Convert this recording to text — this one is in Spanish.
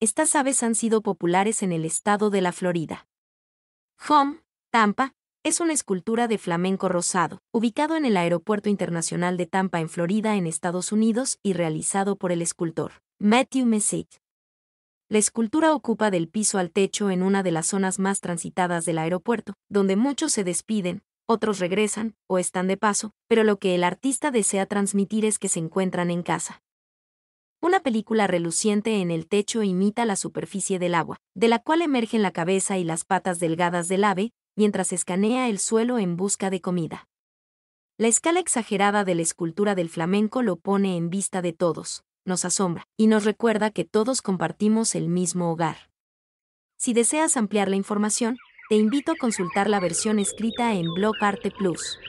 estas aves han sido populares en el estado de la Florida. Home, Tampa, es una escultura de flamenco rosado, ubicado en el Aeropuerto Internacional de Tampa en Florida, en Estados Unidos, y realizado por el escultor Matthew Messick. La escultura ocupa del piso al techo en una de las zonas más transitadas del aeropuerto, donde muchos se despiden, otros regresan o están de paso, pero lo que el artista desea transmitir es que se encuentran en casa. Una película reluciente en el techo imita la superficie del agua, de la cual emergen la cabeza y las patas delgadas del ave, mientras escanea el suelo en busca de comida. La escala exagerada de la escultura del flamenco lo pone en vista de todos, nos asombra y nos recuerda que todos compartimos el mismo hogar. Si deseas ampliar la información, te invito a consultar la versión escrita en Blog Arte Plus.